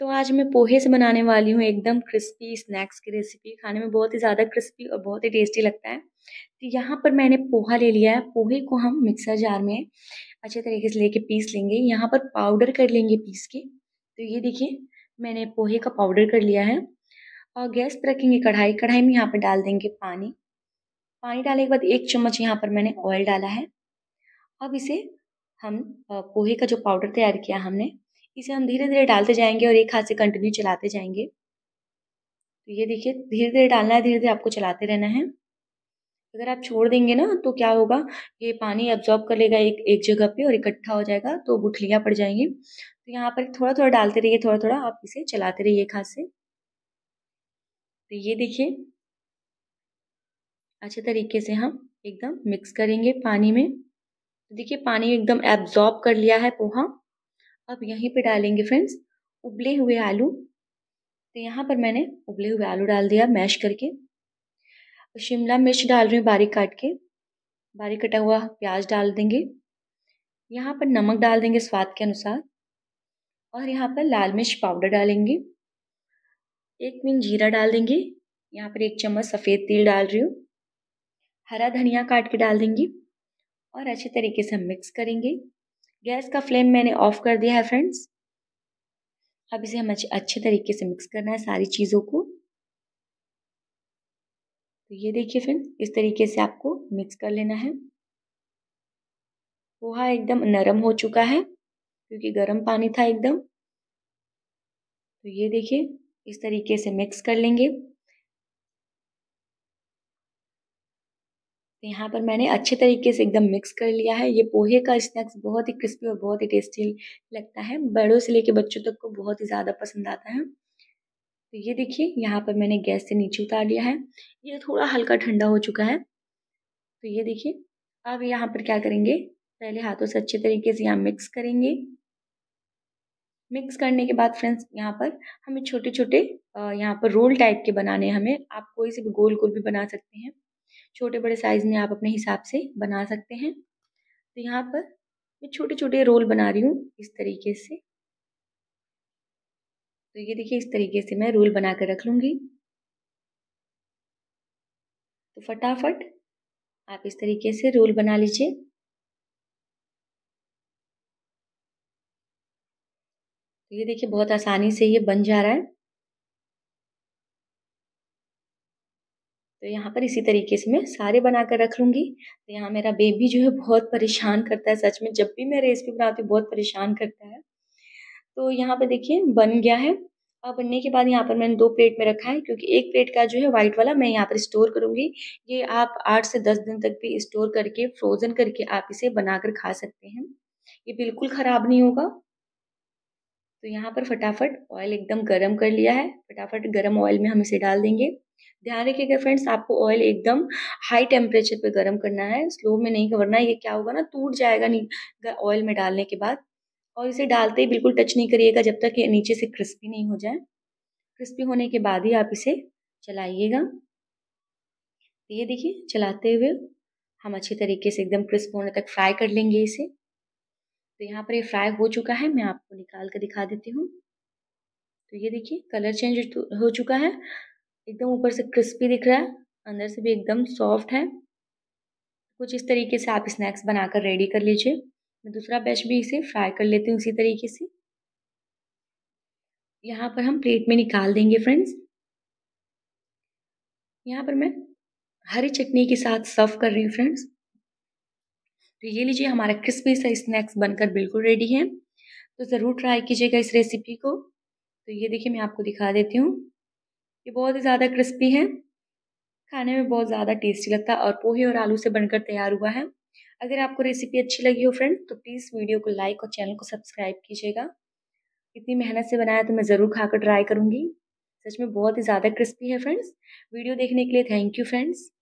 तो आज मैं पोहे से बनाने वाली हूँ एकदम क्रिस्पी स्नैक्स की रेसिपी खाने में बहुत ही ज़्यादा क्रिस्पी और बहुत ही टेस्टी लगता है तो यहाँ पर मैंने पोहा ले लिया है पोहे को हम मिक्सर जार में अच्छे तरीके से लेके पीस लेंगे यहाँ पर पाउडर कर लेंगे पीस के तो ये देखिए मैंने पोहे का पाउडर कर लिया है और गैस पर रखेंगे कढ़ाई कढ़ाई में यहाँ पर डाल देंगे पानी पानी डालने के बाद एक चम्मच यहाँ पर मैंने ऑयल डाला है अब इसे हम पोहे का जो पाउडर तैयार किया हमने इसे हम धीरे धीरे डालते जाएंगे और एक हाथ से कंटिन्यू चलाते जाएंगे तो ये देखिए धीरे धीरे डालना है धीरे धीरे आपको चलाते रहना है अगर आप छोड़ देंगे ना तो क्या होगा ये पानी एब्जॉर्ब कर लेगा एक एक जगह पे और इकट्ठा हो जाएगा तो गुठलियाँ पड़ जाएंगी तो यहाँ पर थोड़ा थोड़ा डालते रहिए थोड़ा थोड़ा आप इसे चलाते रहिए एक हाथ से तो ये देखिए अच्छे तरीके से हम एकदम मिक्स करेंगे पानी में तो देखिए पानी एकदम एब्जॉर्ब कर लिया है पोहा अब यहीं पे डालेंगे फ्रेंड्स उबले हुए आलू तो यहाँ पर मैंने उबले हुए आलू डाल दिया मैश करके शिमला मिर्च डाल रही हूँ बारीक काट के बारीक कटा हुआ प्याज डाल देंगे यहाँ पर नमक डाल देंगे स्वाद के अनुसार और यहाँ पर लाल मिर्च पाउडर डालेंगे एक मिन जीरा डाल देंगे यहाँ पर एक चम्मच सफ़ेद तिल डाल रही हूँ हरा धनिया काट के डाल देंगे और अच्छे तरीके से हम मिक्स करेंगे गैस का फ्लेम मैंने ऑफ कर दिया है फ्रेंड्स अब इसे हम अच्छे तरीके से मिक्स करना है सारी चीज़ों को तो ये देखिए फ्रेंड्स इस तरीके से आपको मिक्स कर लेना है पोहा एकदम नरम हो चुका है क्योंकि गर्म पानी था एकदम तो ये देखिए इस तरीके से मिक्स कर लेंगे तो यहाँ पर मैंने अच्छे तरीके से एकदम मिक्स कर लिया है ये पोहे का स्नैक्स बहुत ही क्रिस्पी और बहुत ही टेस्टी लगता है बड़ों से लेके बच्चों तक को बहुत ही ज़्यादा पसंद आता है तो ये देखिए यहाँ पर मैंने गैस से नीचे उतार लिया है ये थोड़ा हल्का ठंडा हो चुका है तो ये देखिए अब यहाँ पर क्या करेंगे पहले हाथों से अच्छे तरीके से यहाँ मिक्स करेंगे मिक्स करने के बाद फ्रेंड्स यहाँ पर हमें छोटे छोटे यहाँ पर रोल टाइप के बनाने हमें आप कोई से भी गोल गोल भी बना सकते हैं छोटे बड़े साइज़ में आप अपने हिसाब से बना सकते हैं तो यहाँ पर मैं छोटे छोटे रोल बना रही हूँ इस तरीके से तो ये देखिए इस तरीके से मैं रोल बना कर रख लूँगी तो फटाफट आप इस तरीके से रोल बना लीजिए तो ये देखिए बहुत आसानी से ये बन जा रहा है तो यहाँ पर इसी तरीके से मैं सारे बना कर रख लूँगी तो यहाँ मेरा बेबी जो है बहुत परेशान करता है सच में जब भी मैं रेसिपी बनाती हूँ बहुत परेशान करता है तो यहाँ पर देखिए बन गया है और बनने के बाद यहाँ पर मैंने दो प्लेट में रखा है क्योंकि एक प्लेट का जो है वाइट वाला मैं यहाँ पर स्टोर करूँगी ये आप आठ से दस दिन तक भी स्टोर करके फ्रोज़न करके आप इसे बना कर खा सकते हैं ये बिल्कुल ख़राब नहीं होगा तो यहाँ पर फटाफट ऑयल एकदम गर्म कर लिया है फटाफट गर्म ऑयल में हम इसे डाल देंगे ध्यान रखिएगा फ्रेंड्स आपको ऑयल एकदम हाई टेम्परेचर पे गर्म करना है स्लो में नहीं करना ये क्या होगा ना टूट जाएगा ऑयल में डालने के बाद और इसे डालते ही बिल्कुल टच नहीं करिएगा जब तक ये नीचे से क्रिस्पी नहीं हो जाए क्रिस्पी होने के बाद ही आप इसे चलाइएगा तो ये देखिए चलाते हुए हम अच्छे तरीके से एकदम क्रिस्प होने तक फ्राई कर लेंगे इसे तो यहाँ पर ये फ्राई हो चुका है मैं आपको निकाल कर दिखा देती हूँ तो ये देखिए कलर चेंज हो चुका है एकदम ऊपर से क्रिस्पी दिख रहा है अंदर से भी एकदम सॉफ्ट है कुछ इस तरीके से आप स्नैक्स बनाकर रेडी कर लीजिए मैं दूसरा बैच भी इसे फ्राई कर लेती हूँ इसी तरीके से यहाँ पर हम प्लेट में निकाल देंगे फ्रेंड्स यहाँ पर मैं हरी चटनी के साथ सर्व कर रही हूँ फ्रेंड्स तो ये लीजिए हमारा क्रिस्पी सा स्नैक्स बनकर बिल्कुल रेडी है तो ज़रूर ट्राई कीजिएगा इस रेसिपी को तो ये देखिए मैं आपको दिखा देती हूँ ये बहुत ही ज़्यादा क्रिस्पी है खाने में बहुत ज़्यादा टेस्टी लगता है और पोहे और आलू से बनकर तैयार हुआ है अगर आपको रेसिपी अच्छी लगी हो फ्रेंड तो प्लीज़ वीडियो को लाइक और चैनल को सब्सक्राइब कीजिएगा इतनी मेहनत से बनाया तो मैं ज़रूर खाकर ट्राई करूँगी सच में बहुत ही ज़्यादा क्रिस्पी है फ्रेंड्स वीडियो देखने के लिए थैंक यू फ्रेंड्स